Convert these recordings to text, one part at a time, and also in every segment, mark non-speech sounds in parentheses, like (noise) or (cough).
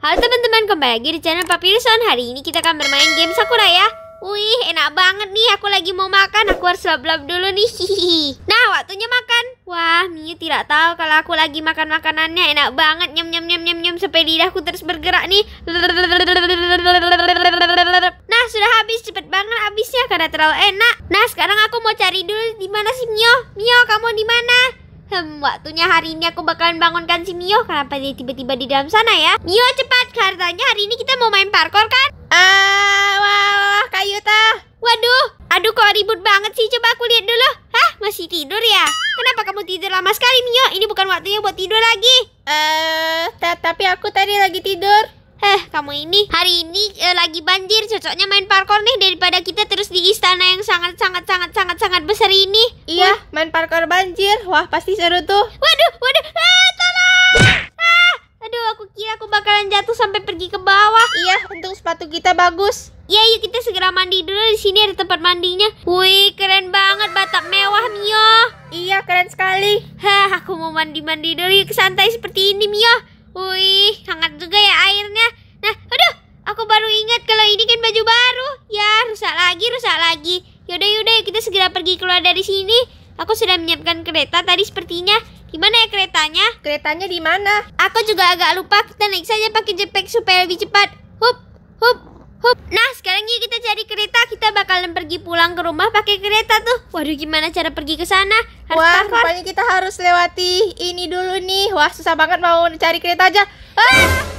Halo teman-teman, kembali lagi di channel Papirison Hari ini kita akan bermain game Sakura ya Wih, enak banget nih, aku lagi mau makan Aku harus lap-lap dulu nih Nah, waktunya makan Wah, Miu tidak tahu kalau aku lagi makan makanannya Enak banget, nyam-nyam-nyam-nyam Sampai lidahku terus bergerak nih Nah, sudah habis, cepet banget habisnya Karena terlalu enak Nah, sekarang aku mau cari dulu di mana sih Mio Mio, kamu di mana? Hmm, waktunya hari ini aku bakalan bangunkan si Mio. Kenapa dia tiba-tiba di dalam sana ya? Mio cepat, katanya hari ini kita mau main parkour kan? Ah, wah, wah, Kak Yuta. Waduh, aduh kok ribut banget sih. Coba aku lihat dulu. Hah, masih tidur ya? Kenapa kamu tidur lama sekali, Mio? Ini bukan waktunya buat tidur lagi. Eh, uh, tapi aku tadi lagi tidur. Eh, kamu ini hari ini eh, lagi banjir, cocoknya main parkour nih daripada kita terus di istana yang sangat sangat sangat sangat sangat besar ini. Iya, wah. main parkour banjir. Wah, pasti seru tuh. Waduh, waduh. Ah, tolong! Ah, aduh, aku kira aku bakalan jatuh sampai pergi ke bawah. Iya, untung sepatu kita bagus. iya yuk kita segera mandi dulu. Di sini ada tempat mandinya. Wih, keren banget batak mewah, Mio. Iya, keren sekali. Hah, aku mau mandi-mandi dulu yuk ke santai seperti ini, Mio. jembatannya di mana? Aku juga agak lupa. Kita naik saja pakai jetpack supaya lebih cepat. Hup, hup, hup. Nah, sekarang yuk kita cari kereta. Kita bakalan pergi pulang ke rumah pakai kereta tuh. Waduh, gimana cara pergi ke sana? Harus Wah, rupanya kita harus lewati ini dulu nih. Wah, susah banget mau cari kereta aja. Ah!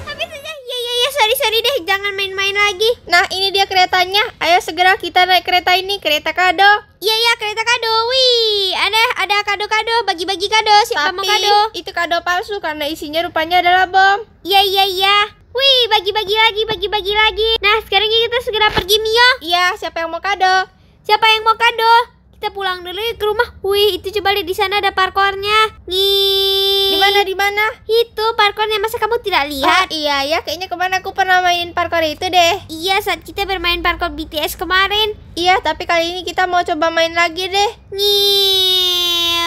sorry deh, jangan main-main lagi. Nah, ini dia keretanya. Ayo segera kita naik kereta ini, kereta kado. Iya, iya, kereta kado. Wih, ada ada kado-kado, bagi-bagi kado. Siapa Tapi, mau kado? itu kado palsu karena isinya rupanya adalah bom. Iya, iya, iya. Wih, bagi-bagi lagi, bagi-bagi lagi. Nah, sekarang kita segera pergi, Mio. Iya, siapa yang mau kado? Siapa yang mau kado? kita pulang dulu ke rumah. Wih, itu coba lihat di sana ada parkornya. Nih. Di mana di mana? Itu parkornya masa kamu tidak lihat? Oh, iya ya, kayaknya kemana aku pernah main parkour itu deh. Iya, saat kita bermain parkour BTS kemarin. Iya, tapi kali ini kita mau coba main lagi deh. Nih.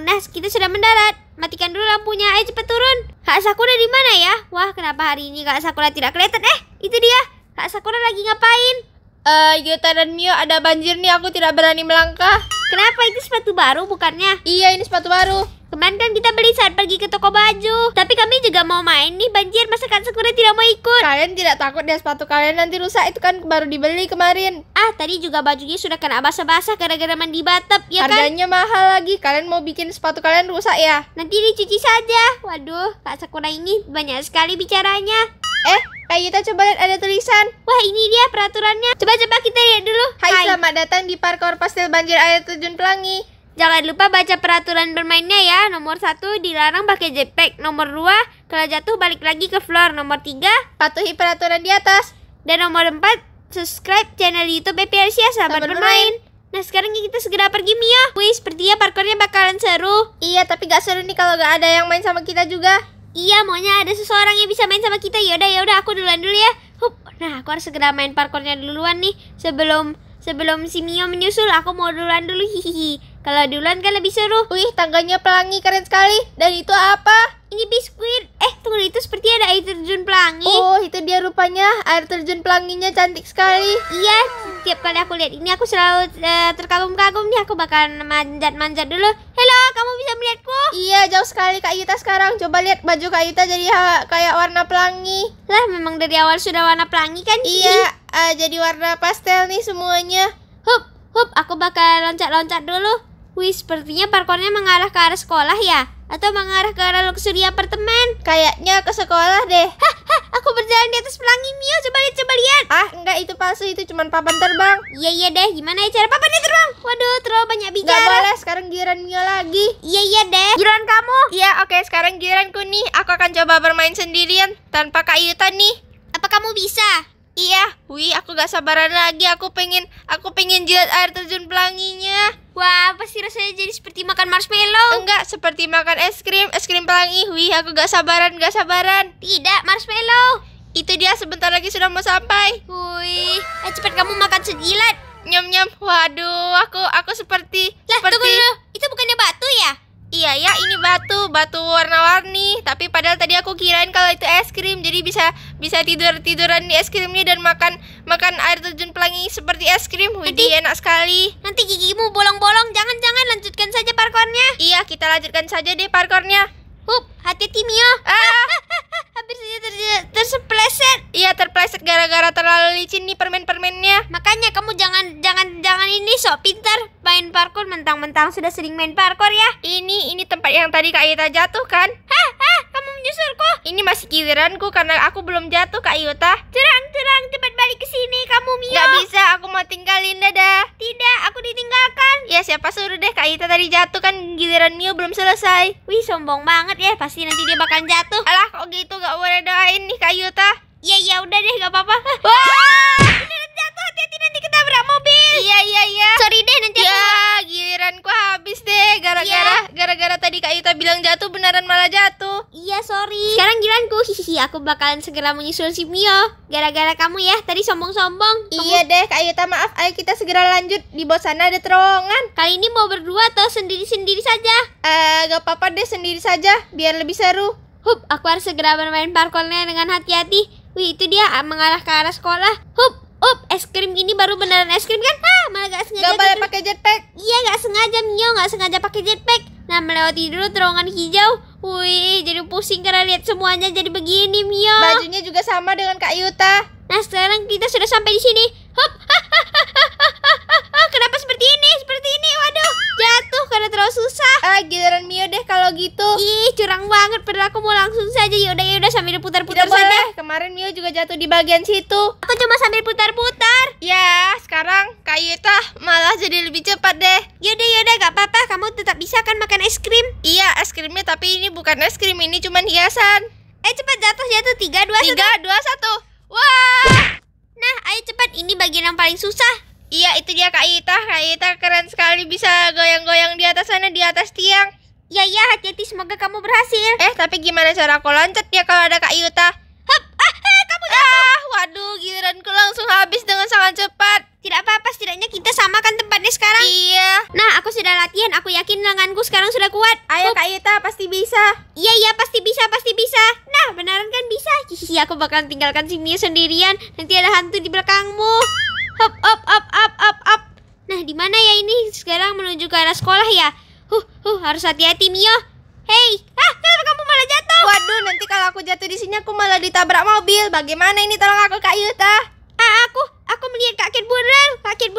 Nah, kita sudah mendarat matikan dulu lampunya. Ayo cepat turun. Kak Sakura di mana ya? Wah, kenapa hari ini Kak Sakura tidak kelihatan? Eh, itu dia. Kak Sakura lagi ngapain? Eh, uh, Yuta dan Mio ada banjir nih, aku tidak berani melangkah. Kenapa itu sepatu baru bukannya? Iya, ini sepatu baru. Kemarin kan kita beli saat pergi ke toko baju. Tapi kami juga mau main nih banjir, masa kan tidak mau ikut? Kalian tidak takut deh sepatu kalian nanti rusak, itu kan baru dibeli kemarin. Ah, tadi juga bajunya sudah kena basah-basah gara-gara mandi batap, ya kan? Harganya kan? mahal lagi, kalian mau bikin sepatu kalian rusak ya? Nanti dicuci saja. Waduh, Kak Sakura ini banyak sekali bicaranya. Eh, Kak Yuta coba lihat ada tulisan. Wah, ini dia peraturannya. Coba-coba kita lihat dulu. Hai, Hai, selamat datang di parkour Pastel Banjir Air Terjun Pelangi. Jangan lupa baca peraturan bermainnya ya. Nomor satu dilarang pakai jetpack. Nomor dua kalau jatuh balik lagi ke floor. Nomor tiga patuhi peraturan di atas. Dan nomor empat subscribe channel YouTube BPRC ya, sahabat bermain. bermain. Nah sekarang kita segera pergi mio Wih sepertinya parkournya bakalan seru. Iya tapi gak seru nih kalau gak ada yang main sama kita juga. Iya, maunya ada seseorang yang bisa main sama kita. Yaudah, yaudah, aku duluan dulu ya. Hup. Nah, aku harus segera main parkurnya duluan nih sebelum sebelum si Mio menyusul. Aku mau duluan dulu. Hihihi. Kalau duluan kan lebih seru. Wih, tangganya pelangi keren sekali. Dan itu apa? Ini biskuit. Eh, tunggu itu seperti ada air terjun pelangi. Oh, itu dia rupanya. Air terjun pelanginya cantik sekali. Iya, setiap kali aku lihat ini aku selalu uh, terkagum-kagum nih. Aku bakal manjat-manjat dulu. Halo, kamu bisa melihatku? Iya, jauh sekali Kak Yuta sekarang. Coba lihat baju Kak Yuta jadi kayak warna pelangi. Lah, memang dari awal sudah warna pelangi kan? Iya, uh, jadi warna pastel nih semuanya. Hup, hup, aku bakal loncat-loncat dulu. Wih, sepertinya parkournya mengarah ke arah sekolah ya. Atau mengarah ke arah luxury apartemen? Kayaknya ke sekolah deh. Hah, hah, aku berjalan di atas pelangi Mio. Coba lihat, coba lihat. Ah, enggak itu palsu. Itu cuma papan terbang. Iya, iya deh. Gimana ya cara papan terbang? Waduh, terlalu banyak bicara. Gak boleh. Sekarang giliran Mio lagi. Iya, iya deh. Giliran kamu. Iya, oke. Okay, sekarang giliranku nih. Aku akan coba bermain sendirian tanpa Kak Yuta nih. Apa kamu bisa? Iya, wih aku gak sabaran lagi, aku pengen, aku pengen jilat air terjun pelanginya Wah, pasti rasanya jadi seperti makan marshmallow Enggak, seperti makan es krim, es krim pelangi Wih, aku gak sabaran, gak sabaran Tidak, marshmallow Itu dia, sebentar lagi sudah mau sampai Wih, eh, cepat kamu makan sejilat Nyam-nyam, waduh, aku, aku seperti Lah, seperti... tunggu dulu, itu bukannya batu ya? Iya ya, ini batu, batu warna-warni. Tapi padahal tadi aku kirain kalau itu es krim, jadi bisa bisa tidur tiduran di es krimnya dan makan makan air terjun pelangi seperti es krim. Widih, enak sekali. Nanti gigimu bolong-bolong, jangan-jangan lanjutkan saja parkornya. Iya, kita lanjutkan saja deh parkornya. Pup, hati-hati Mio. Ah. (laughs) hampir saja ter terpleset. Iya, terpleset gara-gara terlalu licin nih permen-permennya. Makanya kamu jangan jangan jangan ini sok pintar main parkour. mentang-mentang sudah sering main parkour ya. Ini ini tempat yang tadi Kak Yuta jatuh kan? Hah, hah, kamu menyusulku. Ini masih giliranku karena aku belum jatuh Kak Yuta. Curang, curang, cepat balik ke sini kamu Mio. Gak bisa, aku mau tinggalin dadah. Tidak ya siapa suruh deh Kak Ita tadi jatuh kan giliran Mio belum selesai Wih sombong banget ya pasti nanti dia bakal jatuh Alah kok gitu gak boleh doain nih Kak Yuta Iya iya udah deh gak apa-apa Wah Iya iya iya. Sorry deh nanti ya, aku... giliranku habis deh gara-gara ya. gara-gara tadi Kak Yuta bilang jatuh beneran malah jatuh. Iya, sorry. Sekarang giliranku. Hihihi, aku bakalan segera menyusul si Mio. Gara-gara kamu ya, tadi sombong-sombong. Kamu... Iya deh, Kak Yuta maaf. Ayo kita segera lanjut. Di bawah sana ada terowongan. Kali ini mau berdua atau sendiri-sendiri saja? Eh, uh, gak apa-apa deh sendiri saja, biar lebih seru. Hup, aku harus segera bermain parkournya dengan hati-hati. Wih, itu dia mengarah ke arah sekolah. Hup, up es krim ini baru beneran es krim kan ah malah gak sengaja gak boleh pakai jetpack iya gak sengaja Mio gak sengaja pakai jetpack nah melewati dulu terowongan hijau wih jadi pusing karena lihat semuanya jadi begini Mio bajunya juga sama dengan Kak Yuta nah sekarang kita sudah sampai di sini Hop. (laughs) Kenapa seperti ini? Seperti ini. Waduh, jatuh karena terlalu susah. Ah, giliran Mio deh kalau gitu. Ih, curang banget. Padahal aku mau langsung saja. Yaudah, yaudah sambil putar-putar saja. Boleh. Kemarin Mio juga jatuh di bagian situ. Aku cuma sambil putar-putar. Ya, sekarang Kayuta malah jadi lebih cepat deh. Yaudah, yaudah, gak apa-apa. Kamu tetap bisa kan makan es krim? Iya, es krimnya tapi ini bukan es krim. Ini cuma hiasan. Eh, cepat jatuh, jatuh. Tiga, dua, satu. Tiga, dua, satu. Wah! Nah, ayo cepat. Ini bagian yang paling susah. Iya, itu dia Kak Ita. Kak Ita keren sekali bisa goyang-goyang di atas sana, di atas tiang. Iya, iya, hati-hati. Semoga kamu berhasil. Eh, tapi gimana cara aku loncat ya kalau ada Kak Yuta? Hup, ah, ah, kamu jatuh. Ah, waduh, giliranku langsung habis dengan sangat cepat sekarang? Iya. Nah, aku sudah latihan. Aku yakin lenganku sekarang sudah kuat. Ayo, Kak Yuta, pasti bisa. Iya, iya, pasti bisa, pasti bisa. Nah, beneran kan bisa. hihihi aku bakalan tinggalkan sini sendirian. Nanti ada hantu di belakangmu. Hop, hop, hop, hop, hop, hop. Nah, di mana ya ini? Sekarang menuju ke arah sekolah ya? Huh, huh, harus hati-hati, Mio. Hei, ah, kenapa kamu malah jatuh? Waduh, nanti kalau aku jatuh di sini aku malah ditabrak mobil. Bagaimana ini? Tolong aku, Kak Yuta. Ah, aku, aku melihat Kak Kit Burel. Kak Kit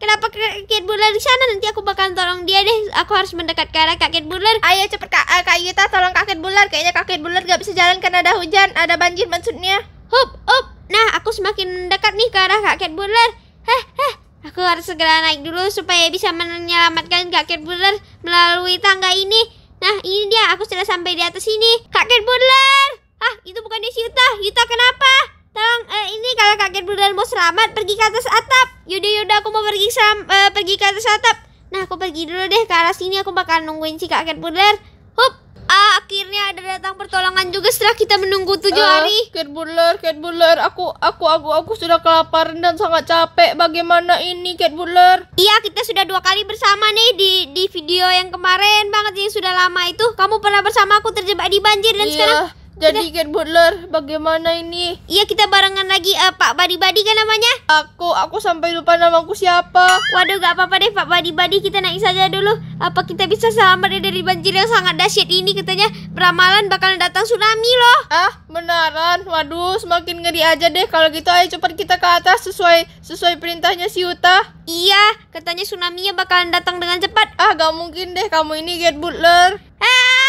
Kenapa Kate Butler di sana? Nanti aku bakal tolong dia deh. Aku harus mendekat ke arah Kak Kate Butler. Ayo cepet Kak, uh, Kak Yuta tolong Kak Kate Butler. Kayaknya Kak Kate Butler gak bisa jalan karena ada hujan, ada banjir maksudnya. Hup, hup. Nah, aku semakin dekat nih ke arah Kak Kate Butler. Heh, heh. Aku harus segera naik dulu supaya bisa menyelamatkan Kak Kate Butler melalui tangga ini. Nah, ini dia. Aku sudah sampai di atas sini. Kak Kate Butler! Ah, itu bukan Yuta. Yuta kenapa? Tolong uh, ini kalau kakek dan mau selamat pergi ke atas atap. Yaudah yaudah aku mau pergi sam uh, pergi ke atas atap. Nah aku pergi dulu deh ke arah sini aku bakal nungguin si kakek Brudan. Hup. Ah, akhirnya ada datang pertolongan juga setelah kita menunggu tujuh uh, hari. Kakek Butler, kakek Butler, aku, aku, aku, aku sudah kelaparan dan sangat capek. Bagaimana ini, kakek Butler? Iya, kita sudah dua kali bersama nih di di video yang kemarin banget yang sudah lama itu. Kamu pernah bersama aku terjebak di banjir dan iya. sekarang jadi Get Butler, bagaimana ini? Iya, kita barengan lagi uh, Pak Badi Badi kan namanya? Aku aku sampai lupa namaku siapa. Waduh, gak apa-apa deh Pak Badi Badi, kita naik saja dulu. Apa kita bisa selamat dari banjir yang sangat dahsyat ini? Katanya ramalan bakalan datang tsunami loh. Ah, benaran? Waduh, semakin ngeri aja deh kalau gitu. Ayo cepat kita ke atas sesuai sesuai perintahnya si Uta. Iya, katanya tsunami-nya bakalan datang dengan cepat. Ah, gak mungkin deh kamu ini Get Butler. Ah!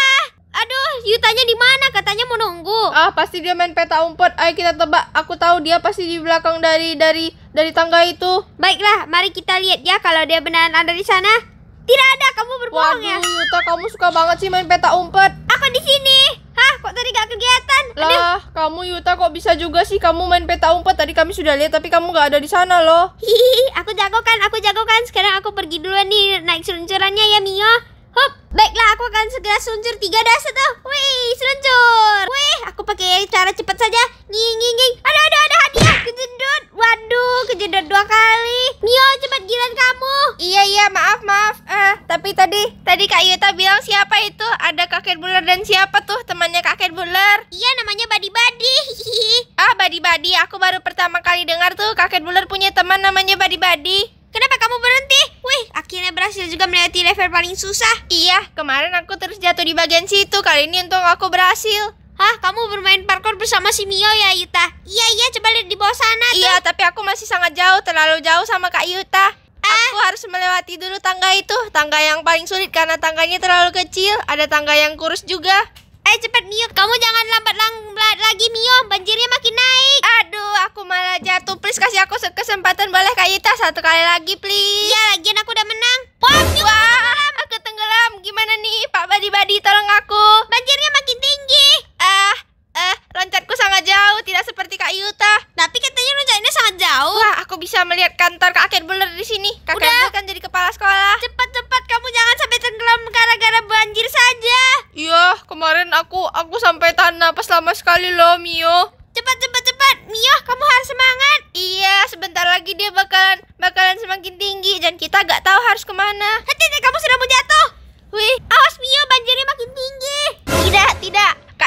Aduh, Yutanya di mana? Katanya mau nunggu. Ah, pasti dia main peta umpet. Ayo kita tebak. Aku tahu dia pasti di belakang dari dari dari tangga itu. Baiklah, mari kita lihat ya kalau dia benar, ada di sana. Tidak ada, kamu berbohong Waduh, ya. Waduh, Yuta, kamu suka banget sih main peta umpet. Aku di sini. Hah, kok tadi gak kegiatan? Lah, Aduh. kamu Yuta kok bisa juga sih kamu main peta umpet? Tadi kami sudah lihat tapi kamu gak ada di sana loh. Hihi, aku jago kan, aku jago kan. Sekarang aku pergi duluan nih naik seluncurannya ya Mio. Hop, baiklah aku akan segera seluncur tiga dasar tuh. Wih, seluncur. Wih, aku pakai cara cepat saja. Nging, nging, nging. Ada, ada, ada hadiah. Kejedot. Waduh, kejedot dua kali. Mio, cepat giliran kamu. Iya, iya, maaf, maaf. Eh, uh, tapi tadi, tadi Kak Yuta bilang siapa itu? Ada kakek buler dan siapa tuh temannya kakek buler? Iya, namanya Badi Badi. (laughs) ah, Badi Badi. Aku baru pertama kali dengar tuh kakek buler punya teman namanya Badi Badi. Kenapa kamu ber akhirnya berhasil juga melewati level paling susah. Iya, kemarin aku terus jatuh di bagian situ. Kali ini untung aku berhasil. Hah, kamu bermain parkour bersama si Mio ya, Yuta? Iya, iya, coba lihat di bawah sana iya, tuh. Iya, tapi aku masih sangat jauh, terlalu jauh sama Kak Yuta. Ah. Aku harus melewati dulu tangga itu, tangga yang paling sulit karena tangganya terlalu kecil. Ada tangga yang kurus juga. Ayo cepet Mio, kamu jangan lambat lang lagi Mio, banjirnya makin naik. Aduh, aku malah jatuh. Please kasih aku kesempatan boleh Kak Ita satu kali lagi please. Iya, lagian aku udah menang. Pop, Wah.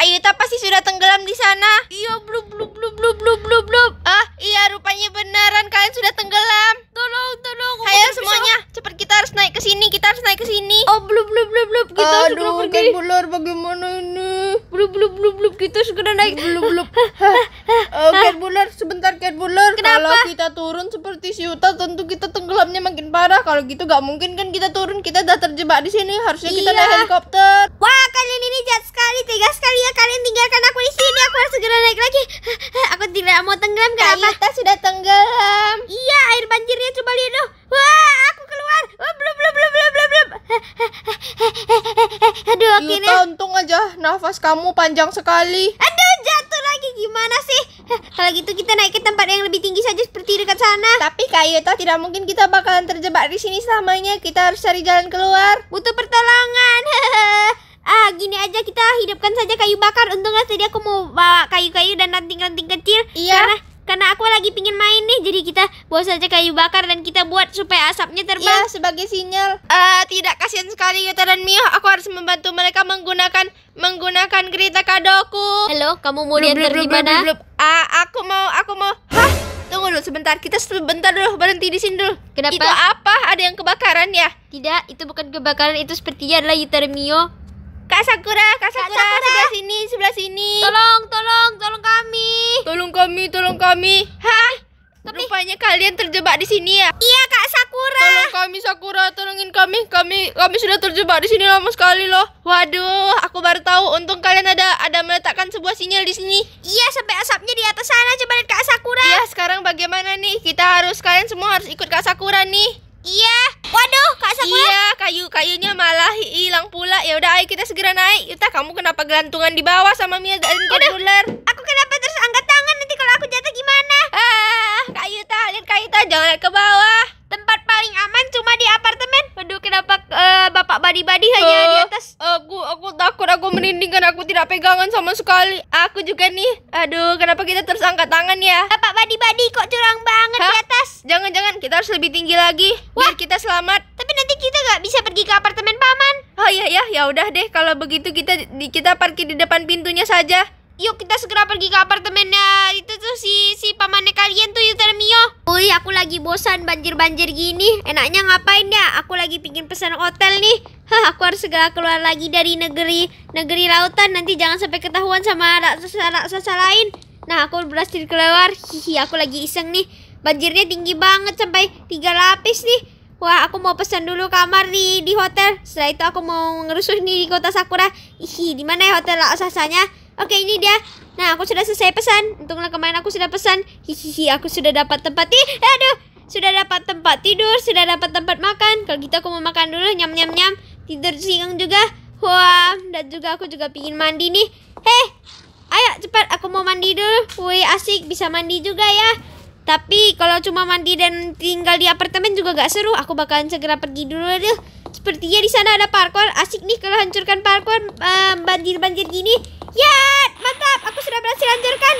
Ayuta pasti sudah tenggelam di sana. Iya, blub blub blub blub blub blub blub. Ah, iya rupanya beneran kalian sudah tenggelam. Tolong, tolong. Ayo semuanya, cepat kita harus naik ke sini, kita harus naik ke sini. Oh, blub blub blub blub. Kita Aduh, segera pergi. Kan bagaimana ini? Blub blub blub blub kita segera naik. Blub blub. Oh, Cat Bular, sebentar Cat Bular. Kenapa? Kalau kita turun seperti si Yuta, tentu kita tenggelamnya makin parah. Kalau gitu gak mungkin kan kita turun, kita udah terjebak di sini. Harusnya kita iya. naik helikopter. nggak mau tenggelam kenapa? Kak sudah tenggelam. Iya, air banjirnya coba lihat dong. Wah, aku keluar. Wah, oh, belum belum belum belum belum belum. (laughs) Aduh, akhirnya. untung aja nafas kamu panjang sekali. Aduh, jatuh lagi gimana sih? Kalau gitu kita naik ke tempat yang lebih tinggi saja seperti dekat sana. Tapi Kak Yuta tidak mungkin kita bakalan terjebak di sini selamanya. Kita harus cari jalan keluar. Butuh pertolongan. (laughs) gini aja kita hidupkan saja kayu bakar. Untunglah tadi aku mau bawa kayu-kayu dan ranting-ranting kecil. Iya. Karena karena aku lagi pingin main nih, jadi kita bawa saja kayu bakar dan kita buat supaya asapnya terbang. Iya, sebagai sinyal. Uh, tidak kasihan sekali Yuta dan Mio. Aku harus membantu mereka menggunakan menggunakan kereta kadoku. Halo, kamu mau diantar di mana? Uh, aku mau, aku mau. Hah? Tunggu dulu sebentar, kita sebentar dulu berhenti di sini dulu. Kenapa? Itu apa? Ada yang kebakaran ya? Tidak, itu bukan kebakaran, itu sepertinya adalah Yuta dan Mio Kak Sakura, Kak Sakura, Kak Sakura, sebelah sini, sebelah sini. Tolong, tolong, tolong kami. Tolong kami, tolong kami. Hah? Tapi... Rupanya kalian terjebak di sini ya? Iya, Kak Sakura. Tolong kami, Sakura, tolongin kami. Kami kami sudah terjebak di sini lama sekali loh. Waduh, aku baru tahu untung kalian ada ada meletakkan sebuah sinyal di sini. Iya, sampai asapnya di atas sana. Coba lihat Kak Sakura. Iya, sekarang bagaimana nih? Kita harus kalian semua harus ikut Kak Sakura nih. Iya. Waduh, Kak Sakura. Iya, kayu-kayunya malah hilang pula. Ya udah, ayo kita segera naik. Yuta, kamu kenapa gelantungan di bawah sama Mia dan eh, Aku kenapa terus angkat tangan nanti kalau aku jatuh gimana? Ah. Ayo ta, lihat kak Ita, jangan ke bawah. Tempat paling aman cuma di apartemen. aduh kenapa uh, bapak badi-badi uh, hanya di eh, atas? Aku, aku takut, aku merinding karena aku tidak pegangan sama sekali. Aku juga nih. Aduh, kenapa kita terus angkat tangan ya? Bapak badi-badi kok curang banget Hah? di atas. Jangan-jangan, kita harus lebih tinggi lagi Wah. biar kita selamat. Tapi nanti kita nggak bisa pergi ke apartemen paman. Oh iya ya, ya udah deh. Kalau begitu kita kita parkir di depan pintunya saja. Yuk kita segera pergi ke apartemennya itu tuh si si pamannya kalian tuh Yutermio. Wih aku lagi bosan banjir-banjir gini. Enaknya ngapain ya? Aku lagi pingin pesan hotel nih. Hah, aku harus segera keluar lagi dari negeri negeri lautan. Nanti jangan sampai ketahuan sama raksasa-raksasa lain. Nah aku berhasil keluar. Hihi aku lagi iseng nih. Banjirnya tinggi banget sampai tiga lapis nih. Wah, aku mau pesan dulu kamar di di hotel. Setelah itu aku mau ngerusuh nih di kota Sakura. Ih, di mana ya hotel raksasanya? Oke, ini dia. Nah, aku sudah selesai pesan. Untunglah kemarin aku sudah pesan. Hihihi, aku sudah dapat tempat. tidur. aduh. Sudah dapat tempat tidur, sudah dapat tempat makan. Kalau gitu aku mau makan dulu, nyam nyam nyam. Tidur siang juga. Wah, dan juga aku juga pingin mandi nih. Hei, ayo cepat aku mau mandi dulu. Wih, asik bisa mandi juga ya. Tapi kalau cuma mandi dan tinggal di apartemen juga gak seru. Aku bakalan segera pergi dulu deh. Sepertinya di sana ada parkour. Asik nih kalau hancurkan parkour eh, banjir-banjir um, gini. Ya, mantap. Aku sudah berhasil hancurkan.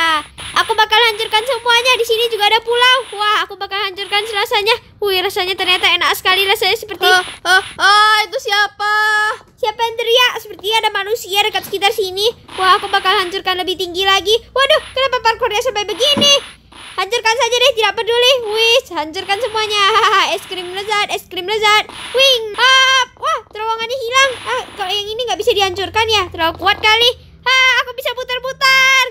(laughs) aku bakal hancurkan semuanya. Di sini juga ada pulau. Wah, aku bakal hancurkan rasanya. Wih, rasanya ternyata enak sekali. Rasanya seperti Oh, oh, oh itu siapa? Siapa yang teriak? Seperti ada manusia dekat sekitar sini. Wah, aku bakal hancurkan lebih tinggi lagi. Waduh, kenapa parkurnya sampai begini? Hancurkan saja deh, tidak peduli. Wih, hancurkan semuanya. (laughs) es krim lezat, es krim lezat. Wing. Ah, terowongannya hilang. Ah, kalau yang ini nggak bisa dihancurkan ya. Terlalu kuat kali. Ah, aku bisa putar-putar.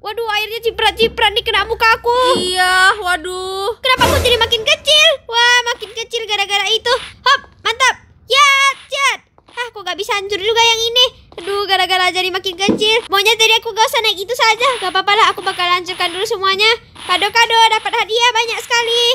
Waduh, airnya ciprat-ciprat nih kena muka aku. Iya, waduh. Kenapa aku jadi makin kecil? Wah, makin kecil gara-gara itu. Hop, mantap. Ya, yat. Ah, aku nggak bisa hancur juga yang ini? Aduh, gara-gara jadi makin kecil. Maunya tadi aku gak usah naik itu saja. Gak apa-apa lah, aku bakal hancurkan dulu semuanya. Kado-kado dapat hadiah banyak sekali.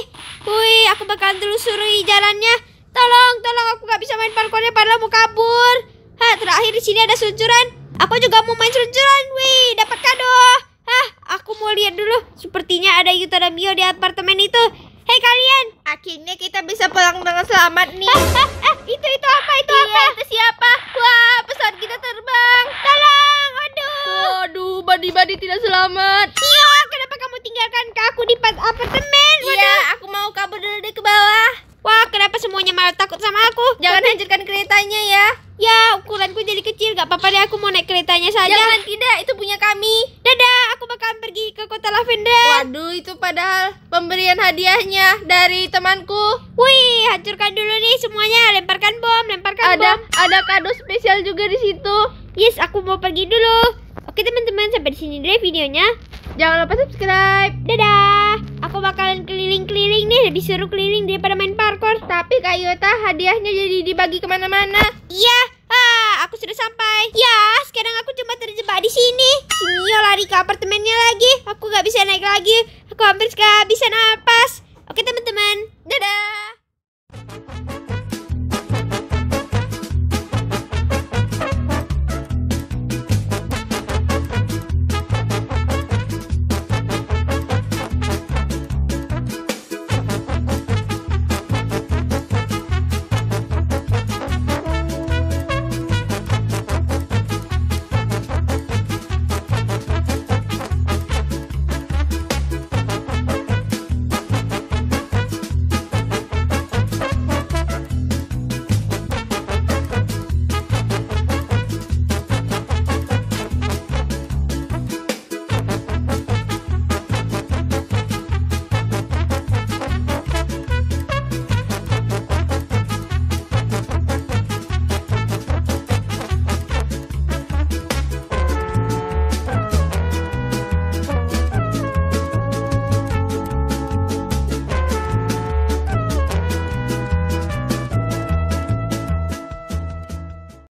Wih, aku bakal telusuri jalannya. Tolong, tolong aku gak bisa main parkurnya padahal mau kabur. Hah, terakhir di sini ada seluncuran. Aku juga mau main seluncuran. Wih, dapat kado. Hah, aku mau lihat dulu. Sepertinya ada Yuta dan Mio di apartemen itu. Hei kalian, akhirnya kita bisa pulang dengan selamat nih. Ah, ah, ah, itu itu apa? Itu iya, apa? Itu siapa? Wah, pesawat kita terbang. Tolong, aduh. Waduh, badi-badi tidak selamat. Iya kenapa kamu tinggalkan aku di apartemen? Iya, aku mau kabur dulu deh ke bawah. Wah, kenapa semuanya malah takut sama aku? Jangan hancurkan keretanya ya. Ya, ukuranku jadi kecil. Gak apa-apa deh, aku mau naik keretanya saja. Jangan, tidak. Itu punya kami. Dadah, aku bakal pergi ke kota Lavender. Waduh, itu padahal pemberian hadiahnya dari temanku. Wih, hancurkan dulu nih semuanya. Lemparkan bom, lemparkan ada, bom. Ada kado spesial juga di situ. Yes, aku mau pergi dulu. Oke teman-teman, sampai di sini dulu ya videonya. Jangan lupa subscribe. Dadah. Aku bakalan keliling-keliling nih, lebih seru keliling daripada main parkour. Tapi Kak Yota hadiahnya jadi dibagi kemana-mana. Iya. Ah, aku sudah sampai. Ya, sekarang aku cuma terjebak di sini. Mio ya lari ke apartemennya lagi. Aku gak bisa naik lagi. Aku hampir kehabisan napas. Oke teman-teman, dadah.